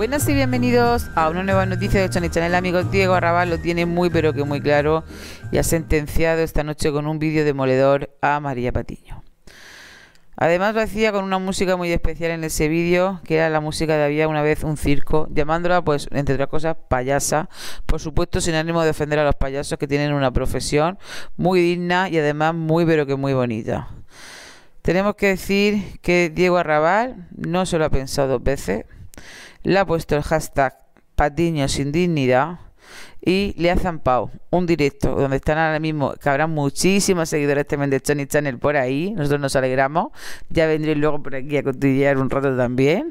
Buenas y bienvenidos a una nueva noticia de Chani el Amigo Diego Arrabal lo tiene muy pero que muy claro y ha sentenciado esta noche con un vídeo demoledor a María Patiño. Además lo hacía con una música muy especial en ese vídeo, que era la música de Había una vez un circo, llamándola, pues, entre otras cosas, payasa. Por supuesto, sin ánimo de ofender a los payasos que tienen una profesión muy digna y además muy pero que muy bonita. Tenemos que decir que Diego Arrabal no se lo ha pensado dos veces le ha puesto el hashtag Patiño sin dignidad y le ha zampado un directo donde están ahora mismo, que habrá muchísimos seguidores también de Tony Channel por ahí, nosotros nos alegramos, ya vendréis luego por aquí a cotillear un rato también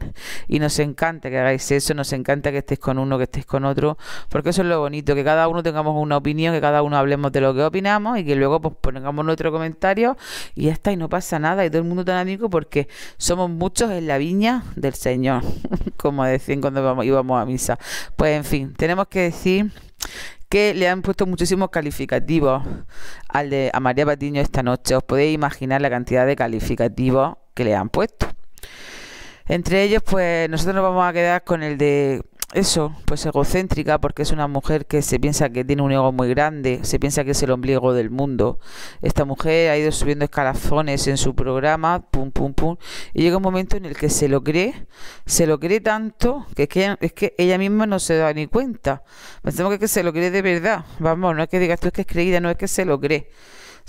y nos encanta que hagáis eso, nos encanta que estéis con uno, que estéis con otro, porque eso es lo bonito, que cada uno tengamos una opinión, que cada uno hablemos de lo que opinamos y que luego pues pongamos nuestro comentario y ya está, y no pasa nada, y todo el mundo tan amigo porque somos muchos en la viña del Señor, como decían cuando íbamos a misa. Pues en fin, tenemos que decir que le han puesto muchísimos calificativos al de, a María Patiño esta noche. Os podéis imaginar la cantidad de calificativos que le han puesto. Entre ellos, pues nosotros nos vamos a quedar con el de eso, pues egocéntrica, porque es una mujer que se piensa que tiene un ego muy grande, se piensa que es el ombligo del mundo. Esta mujer ha ido subiendo escalafones en su programa, pum, pum, pum, y llega un momento en el que se lo cree, se lo cree tanto que es que, ella misma no se da ni cuenta. Pensamos que, que se lo cree de verdad, vamos, no es que digas tú es que es creída, no es que se lo cree.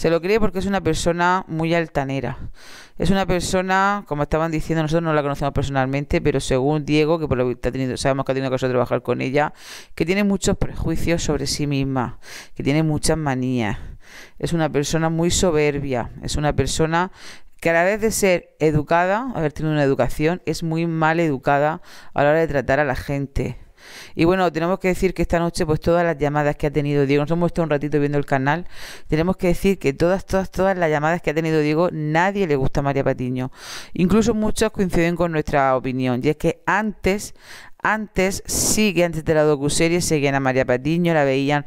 Se lo cree porque es una persona muy altanera. Es una persona, como estaban diciendo, nosotros no la conocemos personalmente, pero según Diego, que por lo que ha tenido, sabemos que ha tenido que trabajar con ella, que tiene muchos prejuicios sobre sí misma, que tiene muchas manías. Es una persona muy soberbia, es una persona que a la vez de ser educada, haber tenido una educación, es muy mal educada a la hora de tratar a la gente. Y bueno, tenemos que decir que esta noche, pues todas las llamadas que ha tenido Diego, nos hemos estado un ratito viendo el canal, tenemos que decir que todas, todas, todas las llamadas que ha tenido Diego, nadie le gusta a María Patiño. Incluso muchos coinciden con nuestra opinión, y es que antes, antes sí que antes de la docuserie seguían a María Patiño, la veían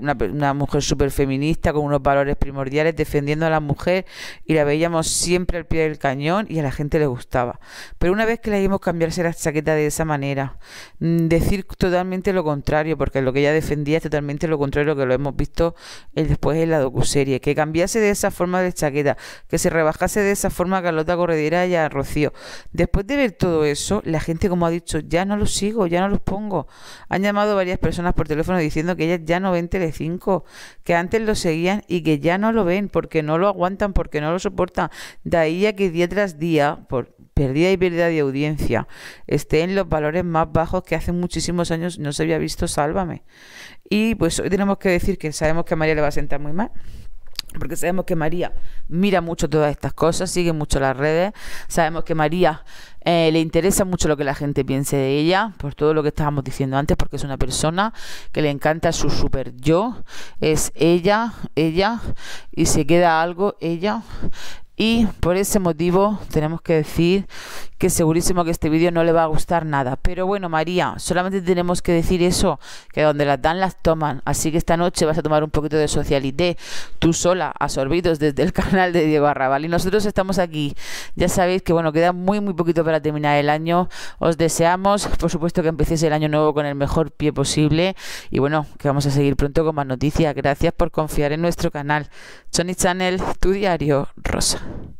una, mujer súper feminista con unos valores primordiales defendiendo a la mujer y la veíamos siempre al pie del cañón y a la gente le gustaba. Pero una vez que la vimos cambiarse la chaqueta de esa manera, mm, decir totalmente lo contrario, porque lo que ella defendía es totalmente lo contrario a lo que lo hemos visto eh, después en la docuserie, que cambiase de esa forma de chaqueta, que se rebajase de esa forma a Carlota Corredera y a Rocío. Después de ver todo eso, la gente, como ha dicho, ya no no los sigo, ya no los pongo. Han llamado varias personas por teléfono diciendo que ellas ya no ven Telecinco, que antes lo seguían y que ya no lo ven porque no lo aguantan, porque no lo soportan. De ahí a que día tras día, por pérdida y pérdida de audiencia, esté en los valores más bajos que hace muchísimos años no se había visto Sálvame. Y pues hoy tenemos que decir que sabemos que a María le va a sentar muy mal porque sabemos que María mira mucho todas estas cosas, sigue mucho las redes, sabemos que María eh, le interesa mucho lo que la gente piense de ella, por todo lo que estábamos diciendo antes, porque es una persona que le encanta su super yo, es ella, ella, y se queda algo, ella, y por ese motivo tenemos que decir que segurísimo que este vídeo no le va a gustar nada. Pero bueno, María, solamente tenemos que decir eso, que donde las dan, las toman. Así que esta noche vas a tomar un poquito de socialité, tú sola, a desde el canal de Diego Arrabal. Y nosotros estamos aquí. Ya sabéis que, bueno, queda muy, muy poquito para terminar el año. Os deseamos, por supuesto, que empecéis el año nuevo con el mejor pie posible. Y bueno, que vamos a seguir pronto con más noticias. Gracias por confiar en nuestro canal. Sony Channel, tu diario rosa.